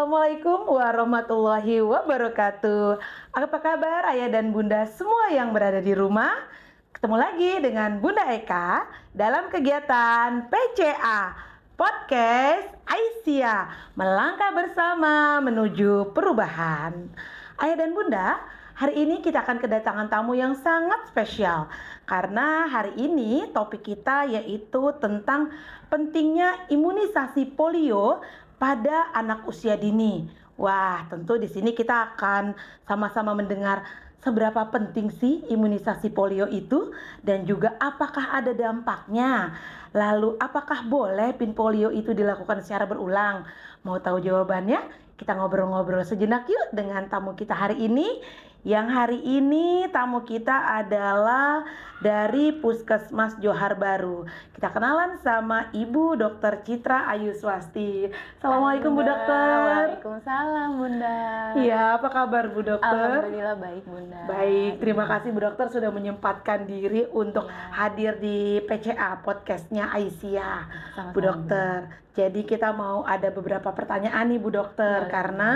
Assalamualaikum warahmatullahi wabarakatuh. Apa kabar ayah dan bunda semua yang berada di rumah? Ketemu lagi dengan Bunda Eka dalam kegiatan PCA Podcast Aisyah Melangkah Bersama Menuju Perubahan. Ayah dan bunda, hari ini kita akan kedatangan tamu yang sangat spesial karena hari ini topik kita yaitu tentang pentingnya imunisasi polio pada anak usia dini. Wah, tentu di sini kita akan sama-sama mendengar seberapa penting sih imunisasi polio itu dan juga apakah ada dampaknya. Lalu apakah boleh pin polio itu dilakukan secara berulang? Mau tahu jawabannya? Kita ngobrol-ngobrol sejenak yuk dengan tamu kita hari ini yang hari ini tamu kita adalah dari Puskesmas Johar Baru. Kita kenalan sama Ibu Dokter Citra Ayu Swasti. Assalamualaikum Bu Dokter. Waalaikumsalam Bunda. Iya, apa kabar Bu Dokter? Alhamdulillah baik Bunda. Baik, terima kasih Bu Dokter sudah menyempatkan diri untuk ya. hadir di PCA podcastnya Aisyah. Sama -sama, Bu Dokter. Bunda. Jadi kita mau ada beberapa pertanyaan nih Bu Dokter ya, karena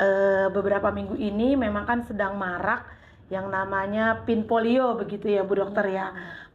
uh, beberapa minggu ini memang kan sedang marak yang namanya pin polio begitu ya Bu Dokter ya. Iya.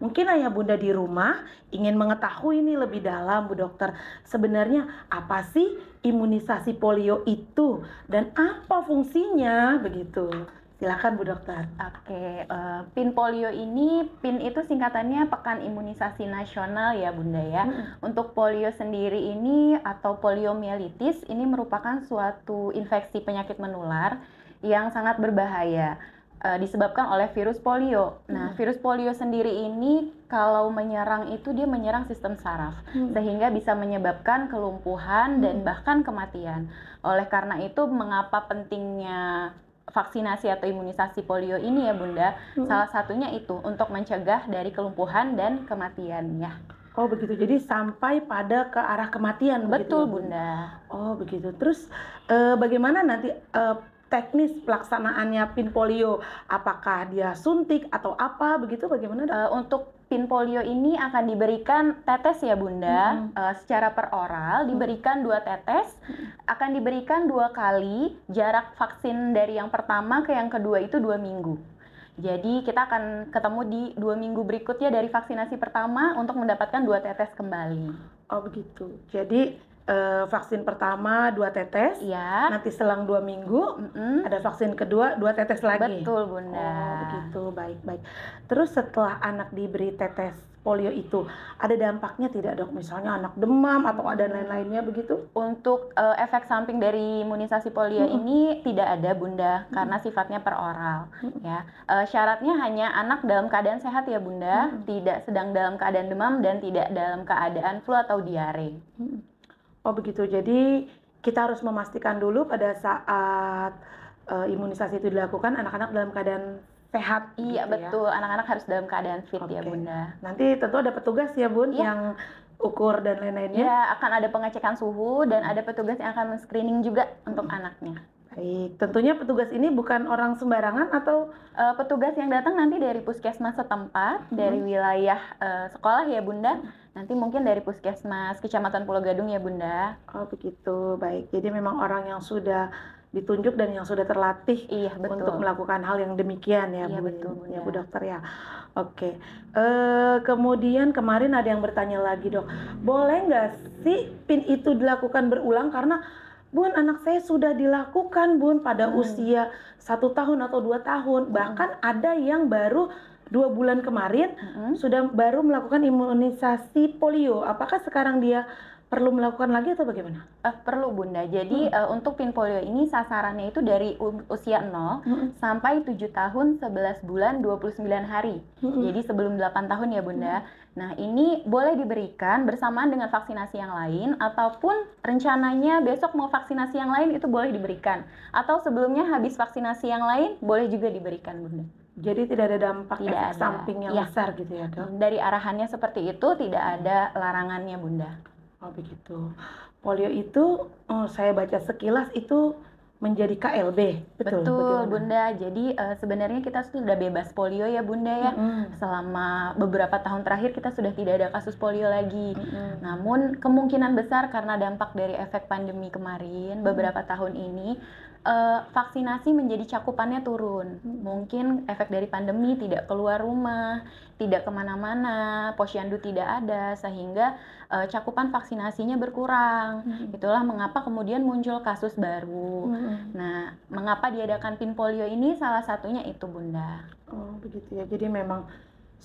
Mungkin ayah bunda di rumah ingin mengetahui ini lebih dalam Bu Dokter. Sebenarnya apa sih imunisasi polio itu dan apa fungsinya begitu? Silakan Bu Dokter. Oke, uh, PIN polio ini PIN itu singkatannya Pekan Imunisasi Nasional ya Bunda ya. Hmm. Untuk polio sendiri ini atau poliomyelitis ini merupakan suatu infeksi penyakit menular yang sangat berbahaya uh, disebabkan oleh virus polio. Nah, virus polio sendiri ini kalau menyerang itu dia menyerang sistem saraf hmm. sehingga bisa menyebabkan kelumpuhan hmm. dan bahkan kematian. Oleh karena itu mengapa pentingnya vaksinasi atau imunisasi polio ini ya Bunda, hmm. salah satunya itu untuk mencegah dari kelumpuhan dan kematiannya. Oh begitu, jadi sampai pada ke arah kematian. Betul ya, begitu, Bunda. Oh begitu. Terus eh, bagaimana nanti eh, teknis pelaksanaannya pin polio? Apakah dia suntik atau apa begitu? Bagaimana? Uh, untuk pin polio ini akan diberikan tetes ya Bunda, hmm. uh, secara per oral mm. diberikan dua tetes, akan diberikan dua kali jarak vaksin dari yang pertama ke yang kedua itu dua minggu. Jadi kita akan ketemu di dua minggu berikutnya dari vaksinasi pertama untuk mendapatkan dua tetes kembali. Oh begitu. Jadi uh, vaksin pertama dua tetes, ya. nanti selang dua minggu mm -hmm. ada vaksin kedua dua tetes lagi. Betul bunda. Oh begitu baik baik. Terus setelah anak diberi tetes polio itu ada dampaknya tidak dok? Misalnya anak demam atau ada lain-lainnya begitu? Untuk uh, efek samping dari imunisasi polio -hmm. ini tidak ada bunda -hmm. karena sifatnya peroral mm -hmm. ya. Uh, syaratnya hanya anak dalam keadaan sehat ya bunda, -hmm. tidak sedang dalam keadaan demam dan tidak dalam keadaan flu atau diare. Mm -hmm. Oh begitu. Jadi kita harus memastikan dulu pada saat uh, imunisasi itu dilakukan anak-anak dalam keadaan sehat. Gitu iya gitu betul. anak Anak-anak harus dalam keadaan fit okay. ya bunda. Nanti tentu ada petugas ya bun iya. yang ukur dan lain-lainnya. Iya, akan ada pengecekan suhu dan hmm. ada petugas yang akan screening juga untuk hmm. anaknya. Baik, tentunya petugas ini bukan orang sembarangan atau uh, petugas yang datang nanti dari puskesmas setempat, hmm. dari wilayah uh, sekolah ya Bunda. Nanti mungkin dari puskesmas Kecamatan Pulau Gadung ya Bunda. Oh begitu, baik. Jadi memang orang yang sudah ditunjuk dan yang sudah terlatih iya, betul. untuk melakukan hal yang demikian ya iya, Bu, betul, ya Bu dokter ya. Oke. uh, kemudian kemarin ada yang bertanya lagi dok, boleh nggak sih pin itu dilakukan berulang karena Bun, anak saya sudah dilakukan, Bun, pada hmm. usia satu tahun atau dua tahun. Hmm. Bahkan ada yang baru dua bulan kemarin hmm. sudah baru melakukan imunisasi polio. Apakah sekarang dia perlu melakukan lagi atau bagaimana? Uh, perlu Bunda. Jadi hmm. uh, untuk pin polio ini sasarannya itu dari usia 0 hmm. sampai 7 tahun 11 bulan 29 hari. Hmm. Jadi sebelum 8 tahun ya Bunda. Hmm. Nah, ini boleh diberikan bersamaan dengan vaksinasi yang lain ataupun rencananya besok mau vaksinasi yang lain itu boleh diberikan atau sebelumnya habis vaksinasi yang lain boleh juga diberikan, Bunda. Jadi tidak ada dampak tidak efek ada. samping yang ya. besar gitu ya, Dok. Dari arahannya seperti itu tidak hmm. ada larangannya, Bunda. Oh begitu. Polio itu oh, saya baca sekilas itu menjadi KLB. Betul, betul Bunda. Jadi uh, sebenarnya kita sudah bebas polio ya Bunda ya. Mm -hmm. Selama beberapa tahun terakhir kita sudah tidak ada kasus polio lagi. Mm -hmm. Namun kemungkinan besar karena dampak dari efek pandemi kemarin beberapa mm -hmm. tahun ini uh, vaksinasi menjadi cakupannya turun. Mungkin efek dari pandemi tidak keluar rumah, tidak kemana-mana, posyandu tidak ada, sehingga uh, cakupan vaksinasinya berkurang. Hmm. Itulah mengapa kemudian muncul kasus baru. Hmm. Nah, mengapa diadakan pin polio ini? Salah satunya itu, Bunda. Oh, begitu ya. Jadi memang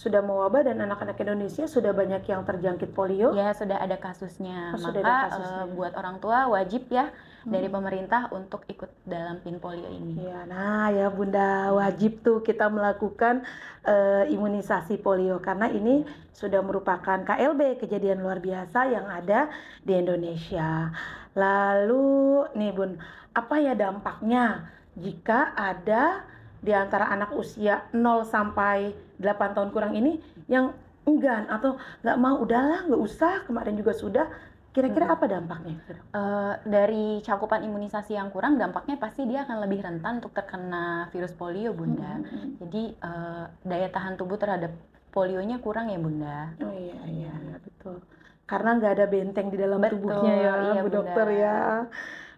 sudah mewabah dan anak-anak Indonesia sudah banyak yang terjangkit polio. Ya, sudah ada kasusnya. Oh, Maka sudah ada kasusnya. Uh, buat orang tua wajib ya hmm. dari pemerintah untuk ikut dalam PIN polio ini. Ya, nah ya Bunda wajib tuh kita melakukan uh, imunisasi polio karena ini sudah merupakan KLB kejadian luar biasa yang ada di Indonesia. Lalu nih Bun, apa ya dampaknya jika ada di antara anak usia 0 sampai 8 tahun kurang ini yang enggan atau nggak mau udahlah nggak usah kemarin juga sudah kira-kira apa dampaknya uh, dari cakupan imunisasi yang kurang dampaknya pasti dia akan lebih rentan untuk terkena virus polio bunda hmm. jadi uh, daya tahan tubuh terhadap polionya kurang ya bunda oh iya iya, iya betul karena nggak ada benteng di dalam betul, tubuhnya ya iya, bu dokter ya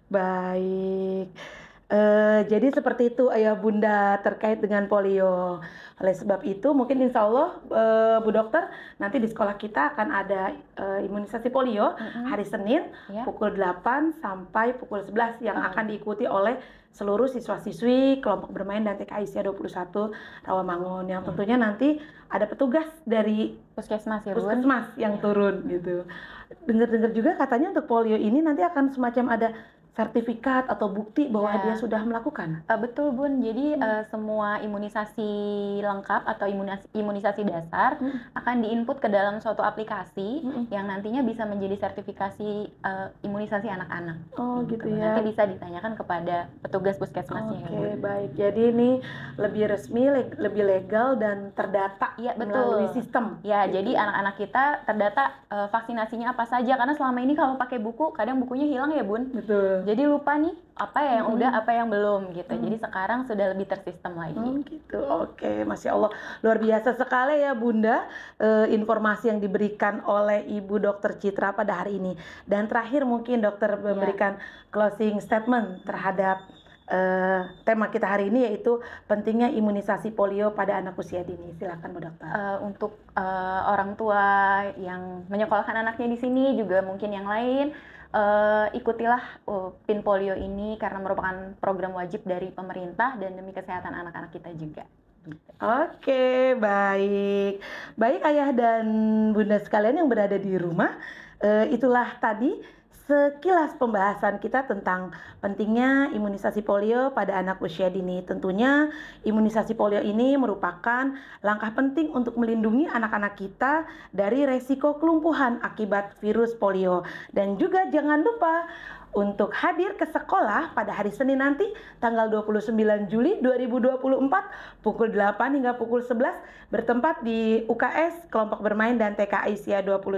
baik Eh, jadi seperti itu ayah bunda terkait dengan polio. Oleh sebab itu mungkin insya Allah uh, Bu Dokter nanti di sekolah kita akan ada uh, imunisasi polio mm -hmm. hari Senin yeah. pukul 8 sampai pukul 11 yang mm -hmm. akan diikuti oleh seluruh siswa-siswi kelompok bermain dan TKI Sia 21 Rawamangun yang tentunya nanti ada petugas dari puskesmas ya puskesmas yang ya. turun gitu. Dengar-dengar juga katanya untuk polio ini nanti akan semacam ada sertifikat atau bukti bahwa ya. dia sudah melakukan? Uh, betul Bun, jadi hmm. uh, semua imunisasi lengkap atau imunisasi, imunisasi dasar hmm. akan diinput ke dalam suatu aplikasi hmm. yang nantinya bisa menjadi sertifikasi uh, imunisasi anak-anak. Oh gitu, gitu ya. Nanti bisa ditanyakan kepada petugas puskesmasnya. Oke okay, gitu. baik, jadi ini lebih resmi, le lebih legal dan terdata ya betul. melalui sistem. Ya gitu. jadi anak-anak kita terdata uh, vaksinasinya apa saja karena selama ini kalau pakai buku kadang bukunya hilang ya Bun. Betul jadi lupa nih apa ya yang hmm. udah, apa yang belum gitu. Hmm. Jadi sekarang sudah lebih tersistem lagi. Hmm, gitu. Oke, masya Allah luar biasa sekali ya Bunda uh, informasi yang diberikan oleh Ibu Dokter Citra pada hari ini. Dan terakhir mungkin Dokter iya. memberikan yeah. closing statement terhadap Eh, tema kita hari ini yaitu pentingnya imunisasi polio pada anak usia dini. Silakan Bu Dokter. Uh, untuk uh, orang tua yang menyekolahkan anaknya di sini juga mungkin yang lain uh, ikutilah uh, PIN polio ini karena merupakan program wajib dari pemerintah dan demi kesehatan anak-anak kita juga. Oke, baik. Baik ayah dan bunda sekalian yang berada di rumah, uh, itulah tadi sekilas pembahasan kita tentang pentingnya imunisasi polio pada anak usia dini. Tentunya imunisasi polio ini merupakan langkah penting untuk melindungi anak-anak kita dari resiko kelumpuhan akibat virus polio. Dan juga jangan lupa untuk hadir ke sekolah pada hari Senin nanti tanggal 29 Juli 2024 pukul 8 hingga pukul 11 bertempat di UKS kelompok bermain dan TKI Sia 21.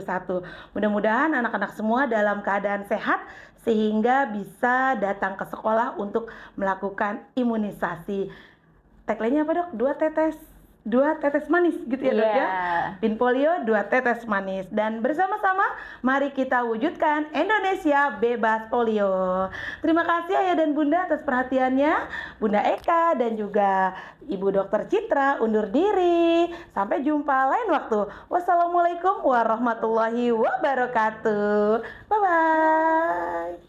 Mudah-mudahan anak-anak semua dalam keadaan keadaan sehat sehingga bisa datang ke sekolah untuk melakukan imunisasi. Tagline-nya apa dok? Dua tetes dua tetes manis gitu ya yeah. dok ya iya. pin polio dua tetes manis dan bersama-sama mari kita wujudkan Indonesia bebas polio terima kasih ayah dan bunda atas perhatiannya bunda Eka dan juga ibu dokter Citra undur diri sampai jumpa lain waktu wassalamualaikum warahmatullahi wabarakatuh bye bye